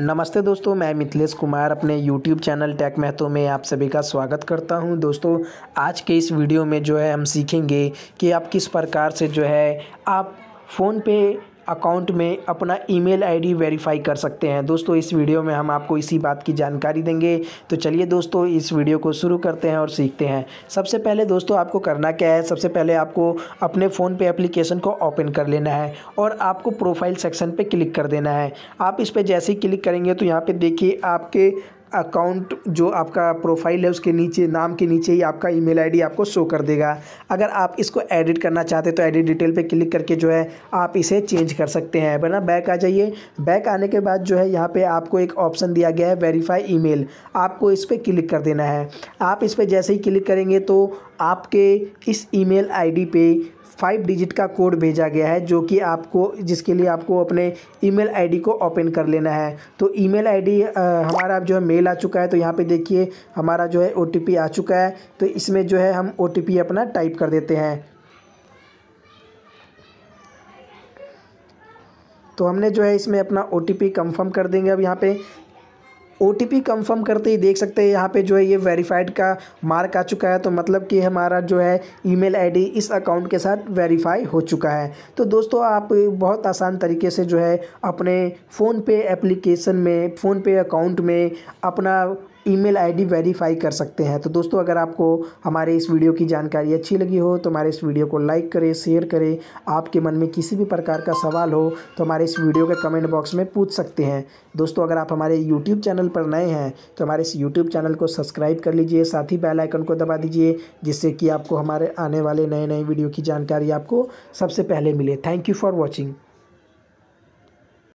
नमस्ते दोस्तों मैं मिथिलेश कुमार अपने YouTube चैनल टैक महतो में आप सभी का स्वागत करता हूं दोस्तों आज के इस वीडियो में जो है हम सीखेंगे कि आप किस प्रकार से जो है आप फ़ोन पे अकाउंट में अपना ईमेल आईडी वेरीफाई कर सकते हैं दोस्तों इस वीडियो में हम आपको इसी बात की जानकारी देंगे तो चलिए दोस्तों इस वीडियो को शुरू करते हैं और सीखते हैं सबसे पहले दोस्तों आपको करना क्या है सबसे पहले आपको अपने फ़ोन पे एप्लीकेशन को ओपन कर लेना है और आपको प्रोफाइल सेक्शन पर क्लिक कर देना है आप इस पर जैसे ही क्लिक करेंगे तो यहाँ पर देखिए आपके अकाउंट जो आपका प्रोफाइल है उसके नीचे नाम के नीचे ही आपका ईमेल आईडी आपको शो कर देगा अगर आप इसको एडिट करना चाहते तो एडिट डिटेल पे क्लिक करके जो है आप इसे चेंज कर सकते हैं वरना बैक आ जाइए बैक आने के बाद जो है यहाँ पे आपको एक ऑप्शन दिया गया है वेरीफाई ईमेल आपको इस पर क्लिक कर देना है आप इस पर जैसे ही क्लिक करेंगे तो आपके इस ईमेल आईडी पे फाइव डिजिट का कोड भेजा गया है जो कि आपको जिसके लिए आपको अपने ईमेल आईडी को ओपन कर लेना है तो ईमेल आईडी हमारा जो है मेल आ चुका है तो यहाँ पे देखिए हमारा जो है ओटीपी आ चुका है तो इसमें जो है हम ओटीपी अपना टाइप कर देते हैं तो हमने जो है इसमें अपना ओ टी कंफर्म कर देंगे अब यहाँ पे ओ टी कंफर्म करते ही देख सकते हैं यहाँ पे जो है ये वेरीफाइड का मार्क आ चुका है तो मतलब कि हमारा जो है ईमेल आईडी इस अकाउंट के साथ वेरीफाई हो चुका है तो दोस्तों आप बहुत आसान तरीके से जो है अपने फ़ोन पे एप्लीकेशन में फ़ोन पे अकाउंट में अपना ईमेल आईडी वेरीफाई कर सकते हैं तो दोस्तों अगर आपको हमारे इस वीडियो की जानकारी अच्छी लगी हो तो हमारे इस वीडियो को लाइक करें शेयर करें आपके मन में किसी भी प्रकार का सवाल हो तो हमारे इस वीडियो के कमेंट बॉक्स में पूछ सकते हैं दोस्तों अगर आप हमारे यूट्यूब चैनल पर नए हैं तो हमारे इस यूट्यूब चैनल को सब्सक्राइब कर लीजिए साथ ही बेल आइकन को दबा दीजिए जिससे कि आपको हमारे आने वाले नए नए वीडियो की जानकारी आपको सबसे पहले मिले थैंक यू फॉर वॉचिंग